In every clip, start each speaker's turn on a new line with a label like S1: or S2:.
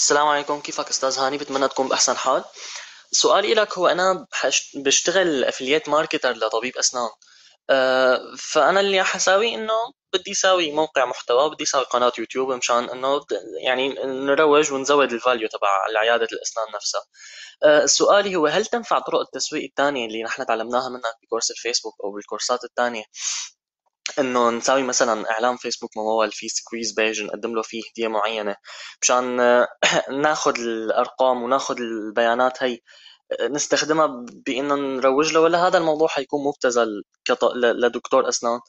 S1: السلام عليكم كيفك استاذ هاني بتمنى تكون باحسن حال سؤالي لك هو انا بشتغل افلييت ماركتر لطبيب اسنان آه، فانا اللي اساوي انه بدي اساوي موقع محتوى بدي اساوي قناه يوتيوب مشان انه يعني نروج ونزود الفاليو تبع عياده الاسنان نفسها آه، سؤالي هو هل تنفع طرق التسويق الثانيه اللي نحن تعلمناها منك بكورس الفيسبوك او بالكورسات الثانيه انه نساوي مثلا اعلان فيسبوك ممول في سكويز بيج نقدم له فيه هديه معينه مشان ناخذ الارقام وناخذ البيانات هي نستخدمها بانه نروج له ولا هذا الموضوع حيكون مبتذل كط... لدكتور اسنان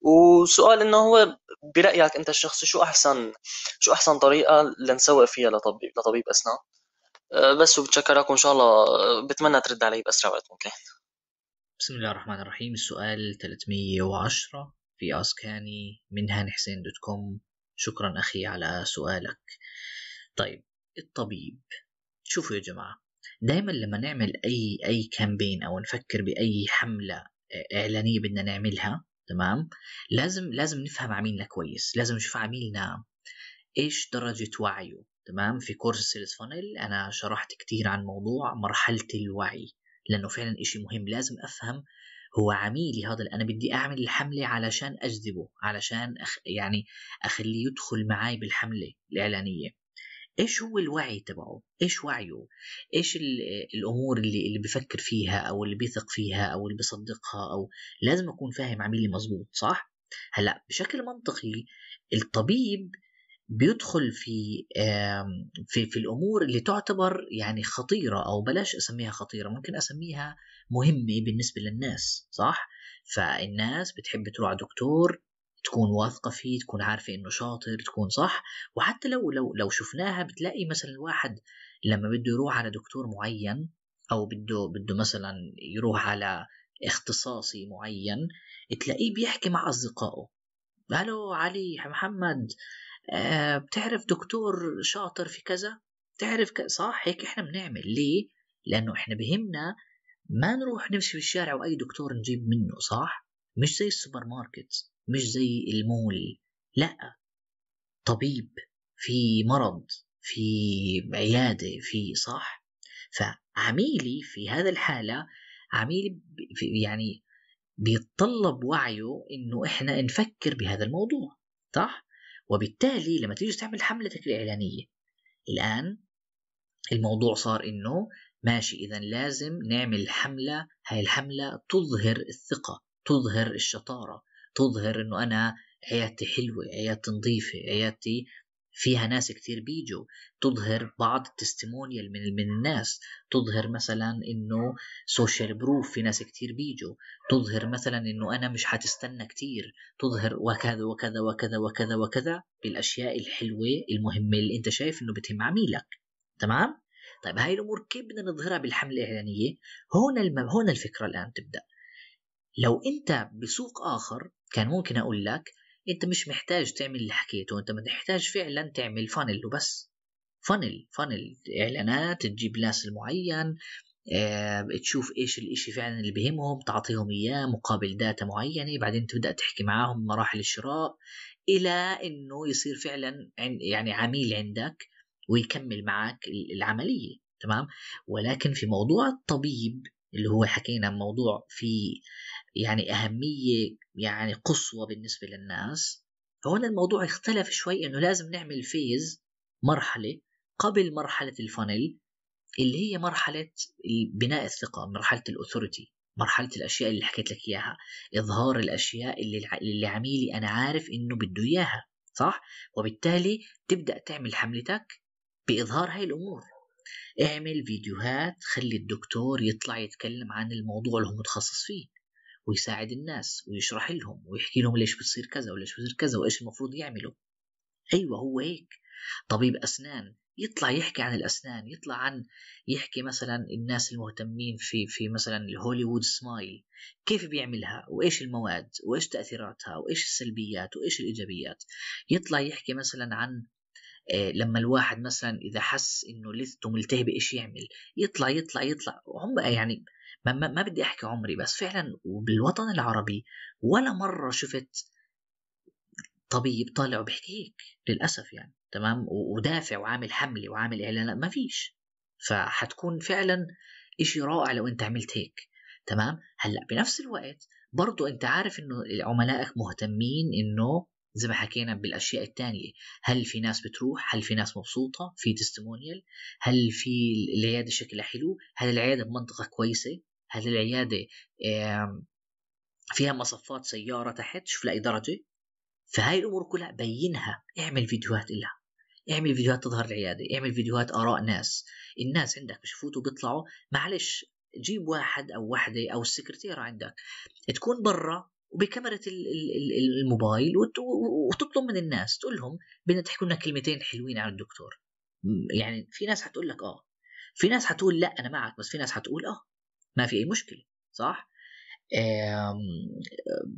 S1: وسؤال انه هو برايك انت الشخصي شو احسن شو احسن طريقه لنسوق فيها لطبيب لطبيب اسنان أه، بس وبتشكرك وان شاء الله أه، بتمنى ترد علي باسرع وقت ممكن بسم الله الرحمن الرحيم السؤال 310 في أسكاني من هانحسين دوت كوم شكرا أخي على سؤالك طيب الطبيب شوفوا يا جماعة دايما لما نعمل أي أي كامبين أو نفكر بأي حملة إعلانية بدنا نعملها تمام لازم لازم نفهم عميلنا كويس لازم نشوف عميلنا إيش درجة وعيه تمام في كورس سيلز فانيل أنا شرحت كتير عن موضوع مرحلة الوعي لأنه فعلا إشي مهم لازم أفهم هو عميلي هذا انا بدي اعمل الحمله علشان اجذبه علشان أخ يعني اخليه يدخل معي بالحمله الاعلانيه ايش هو الوعي تبعه ايش وعيه ايش الامور اللي اللي بفكر فيها او اللي بيثق فيها او اللي بيصدقها او لازم اكون فاهم عميلي مزبوط صح هلا بشكل منطقي الطبيب بيدخل في في في الامور اللي تعتبر يعني خطيره او بلاش اسميها خطيره ممكن اسميها مهمه بالنسبه للناس صح فالناس بتحب تروح على دكتور تكون واثقة فيه تكون عارفة إنه شاطر تكون صح وحتى لو لو لو شفناها بتلاقي مثلا واحد لما بده يروح على دكتور معين أو بده بده مثلا يروح على اختصاصي معين تلاقيه بيحكي مع أصدقائه هلو علي محمد آه، بتعرف دكتور شاطر في كذا بتعرف ك... صح هيك احنا بنعمل ليه لانه احنا بهمنا ما نروح نمشي في الشارع واي دكتور نجيب منه صح مش زي السوبر ماركت مش زي المول لا طبيب في مرض في عيادة في صح فعميلي في هذا الحالة عميلي يعني بيتطلب وعيه انه احنا نفكر بهذا الموضوع صح وبالتالي لما تيجي تعمل حملتك الإعلانية الآن الموضوع صار إنه ماشي إذا لازم نعمل حملة هاي الحملة تظهر الثقة تظهر الشطارة تظهر إنه أنا عيادتي حلوة عيادتي نظيفة عيادتي فيها ناس كثير بيجوا تظهر بعض التستيمونيال من من الناس تظهر مثلا انه سوشيال بروف في ناس كثير بيجوا تظهر مثلا انه انا مش حتستنى كثير تظهر وكذا وكذا وكذا وكذا وكذا بالاشياء الحلوه المهمه اللي انت شايف انه بتهم عميلك تمام طيب هاي الامور كيف بدنا نظهرها بالحمله الاعلانيه هون الم... هون الفكره الان تبدا لو انت بسوق اخر كان ممكن اقول لك انت مش محتاج تعمل اللي حكيته انت محتاج فعلا تعمل فانل وبس فانل فانل اعلانات تجيب ناس المعين اه تشوف ايش الاشي فعلا اللي بهمهم تعطيهم اياه مقابل داتا معينه بعدين تبدا تحكي معاهم مراحل الشراء الى انه يصير فعلا يعني عميل عندك ويكمل معك العمليه تمام ولكن في موضوع الطبيب اللي هو حكينا موضوع في يعني أهمية يعني قصوى بالنسبة للناس فهون الموضوع اختلف شوي إنه لازم نعمل فيز مرحلة قبل مرحلة الفانل اللي هي مرحلة بناء الثقة مرحلة الأثوريتي مرحلة الأشياء اللي حكيت لك إياها إظهار الأشياء اللي اللي عميلي أنا عارف إنه بده إياها صح؟ وبالتالي تبدأ تعمل حملتك بإظهار هاي الأمور اعمل فيديوهات خلي الدكتور يطلع يتكلم عن الموضوع اللي هو متخصص فيه ويساعد الناس ويشرح لهم ويحكي لهم ليش بتصير كذا وليش بتصير كذا وايش المفروض يعملوا ايوه هو هيك طبيب اسنان يطلع يحكي عن الاسنان يطلع عن يحكي مثلا الناس المهتمين في في مثلا الهوليوود سمايل كيف بيعملها وايش المواد وايش تاثيراتها وايش السلبيات وايش الايجابيات يطلع يحكي مثلا عن آه، لما الواحد مثلا اذا حس انه لثته ملتهبه ايش يعمل يطلع يطلع يطلع هم يعني ما, ما, ما بدي احكي عمري بس فعلا وبالوطن العربي ولا مره شفت طبيب طالع وبيحكي هيك للاسف يعني تمام ودافع وعامل حمله وعامل اعلانات ما فيش فحتكون فعلا إشي رائع لو انت عملت هيك تمام هلا بنفس الوقت برضو انت عارف انه عملائك مهتمين انه زي ما حكينا بالاشياء الثانيه هل في ناس بتروح هل في ناس مبسوطه في تستمونيال هل في العياده شكلها حلو هل العياده بمنطقه كويسه هل العيادة فيها مصفات سيارة تحت شوف لأي درجة فهاي الأمور كلها بينها اعمل فيديوهات لها اعمل فيديوهات تظهر العيادة اعمل فيديوهات آراء ناس الناس عندك بشفوتوا بيطلعوا معلش جيب واحد أو وحدة أو السكرتيرة عندك تكون برا وبكاميرا الموبايل وتطلب من الناس تقول لهم بدنا تحكوا لنا كلمتين حلوين عن الدكتور يعني في ناس حتقول لك اه في ناس حتقول لا انا معك بس في ناس حتقول اه ما في أي مشكلة صح؟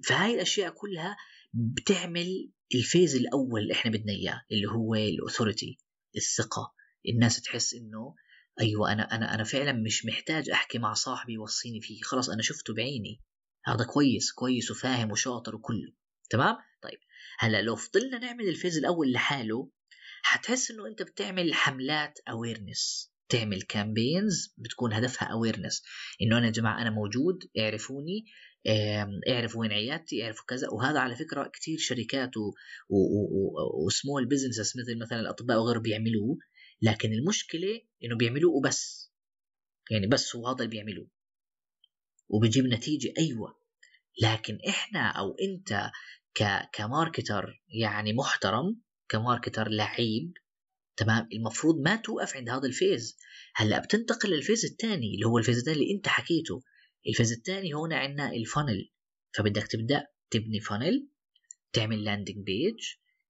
S1: فهاي الأشياء كلها بتعمل الفيز الأول اللي إحنا بدنا إياه اللي هو الأثوريتي الثقة الناس تحس إنه ايوه انا انا انا فعلا مش محتاج احكي مع صاحبي يوصيني فيه خلاص انا شفته بعيني هذا كويس كويس وفاهم وشاطر وكله تمام طيب هلا لو فضلنا نعمل الفيز الاول لحاله حتحس انه انت بتعمل حملات اويرنس تعمل كامبينز بتكون هدفها اويرنس انه انا يا جماعه انا موجود اعرفوني اعرفوا وين عيادتي اعرفوا كذا وهذا على فكره كثير شركات وسمول بزنسز مثل مثلا الاطباء وغيره بيعملوه لكن المشكله انه بيعملوه وبس يعني بس هو هذا اللي بيعملوه وبيجيب نتيجه ايوه لكن احنا او انت كماركتر يعني محترم كماركتر لعيب تمام المفروض ما توقف عند هذا الفيز هلا بتنتقل للفيز الثاني اللي هو الفيز الثاني اللي انت حكيته الفيز الثاني هون عندنا الفانل فبدك تبدا تبني فانل تعمل لاندنج بيج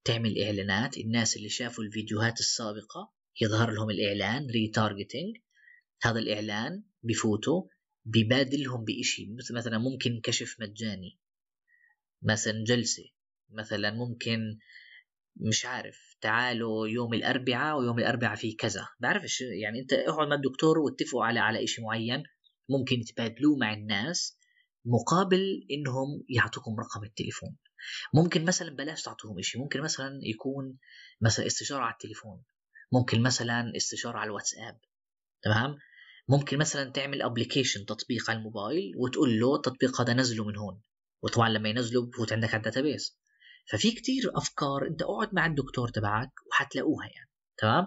S1: تعمل اعلانات الناس اللي شافوا الفيديوهات السابقه يظهر لهم الاعلان ريتارجتنج هذا الاعلان بفوتوا ببادلهم بإشي مثلا ممكن كشف مجاني مثلا جلسة مثلا ممكن مش عارف تعالوا يوم الاربعاء ويوم الاربعاء في كذا بعرفش يعني انت اقعد مع الدكتور واتفقوا على على شيء معين ممكن تبادلوه مع الناس مقابل انهم يعطوكم رقم التليفون ممكن مثلا بلاش تعطوهم شيء ممكن مثلا يكون مثلا استشاره على التليفون ممكن مثلا استشاره على الواتساب تمام ممكن مثلا تعمل ابلكيشن تطبيق على الموبايل وتقول له التطبيق هذا نزله من هون وطبعا لما ينزله بفوت عندك على الداتابيس ففي كتير افكار انت اقعد مع الدكتور تبعك وحتلاقوها يعني تمام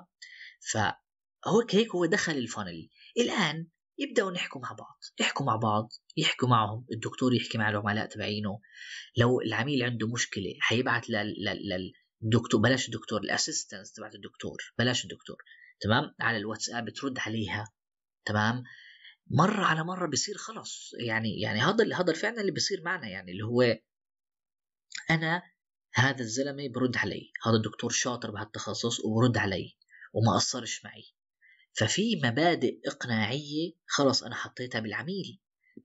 S1: فهو هيك هو دخل الفانل الان يبداوا نحكوا مع بعض يحكوا مع بعض يحكوا معهم الدكتور يحكي مع العملاء تبعينه لو العميل عنده مشكله حيبعت للدكتور بلاش الدكتور الاسيستنس تبعت الدكتور بلاش الدكتور تمام على الواتساب بترد عليها تمام مرة على مرة بصير خلص يعني يعني هذا هذا فعلا اللي بصير معنا يعني اللي هو أنا هذا الزلمه برد علي هذا الدكتور شاطر بهالتخصص وبرد علي وما قصرش معي ففي مبادئ إقناعية خلص أنا حطيتها بالعميل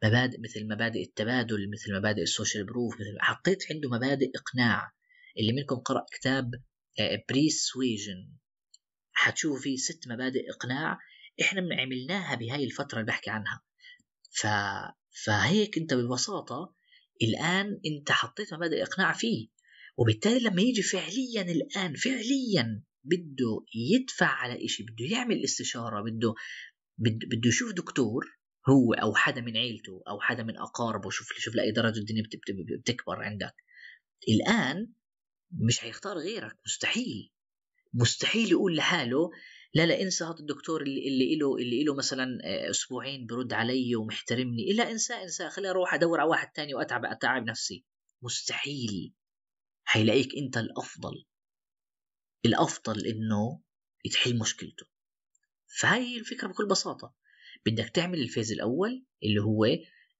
S1: مبادئ مثل مبادئ التبادل مثل مبادئ السوشيال بروف مثل حطيت عنده مبادئ إقناع اللي منكم قرأ كتاب بريس آه، سويجن حتشوفوا فيه ست مبادئ إقناع إحنا من عملناها بهاي الفترة اللي بحكي عنها ف... فهيك أنت ببساطة الآن أنت حطيت مبادئ إقناع فيه وبالتالي لما يجي فعليا الآن فعليا بده يدفع على شيء بده يعمل استشارة بده بده يشوف دكتور هو أو حدا من عيلته أو حدا من أقاربه شوف شوف لأي درجة الدنيا بتكبر عندك الآن مش هيختار غيرك مستحيل مستحيل يقول لحاله لا لا انسى هذا الدكتور اللي اللي له اللي له مثلا آه، اسبوعين برد علي ومحترمني الا انساه انساه خليني اروح ادور على واحد تاني واتعب اتعب نفسي مستحيل حيلاقيك انت الافضل الافضل انه تحل مشكلته فهي هي الفكره بكل بساطه بدك تعمل الفيز الاول اللي هو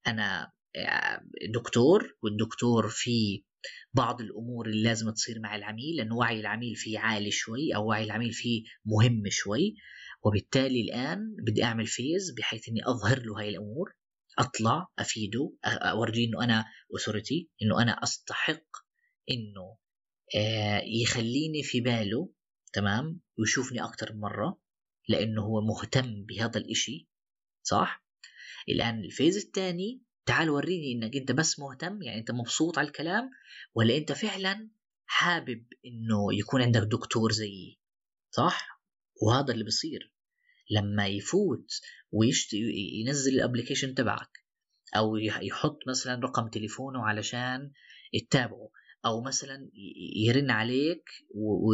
S1: انا آه، دكتور والدكتور في بعض الامور اللي لازم تصير مع العميل لان وعي العميل فيه عالي شوي او وعي العميل فيه مهم شوي وبالتالي الان بدي اعمل فيز بحيث اني اظهر له هاي الامور اطلع افيده اورجيه انه انا اثورتي انه انا استحق انه آه يخليني في باله تمام ويشوفني اكثر من مره لانه هو مهتم بهذا الاشي صح الان الفيز الثاني تعال وريني انك انت بس مهتم يعني انت مبسوط على الكلام ولا انت فعلا حابب انه يكون عندك دكتور زيي صح وهذا اللي بصير لما يفوت ويشت... ينزل الابلكيشن تبعك او يحط مثلا رقم تليفونه علشان تتابعه او مثلا يرن عليك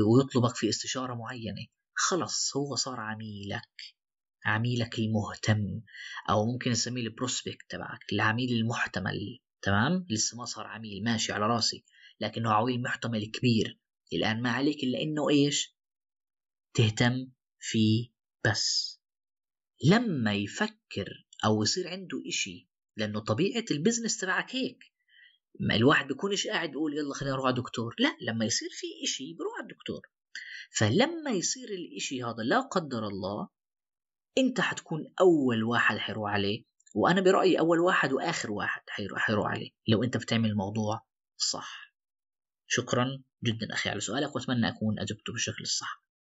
S1: ويطلبك في استشاره معينه خلص هو صار عميلك عميلك المهتم او ممكن نسميه البروسبكت تبعك العميل المحتمل تمام لسه ما صار عميل ماشي على راسي لكنه عميل محتمل كبير الان ما عليك الا انه ايش تهتم فيه بس لما يفكر او يصير عنده اشي لانه طبيعه البزنس تبعك هيك ما الواحد بيكونش قاعد يقول يلا خليني اروح على دكتور لا لما يصير في إشي بروح على الدكتور فلما يصير الإشي هذا لا قدر الله انت حتكون اول واحد حيروح عليه وانا برايي اول واحد واخر واحد حيروح عليه لو انت بتعمل الموضوع صح شكرا جدا اخي على سؤالك واتمنى اكون اجبته بالشكل الصح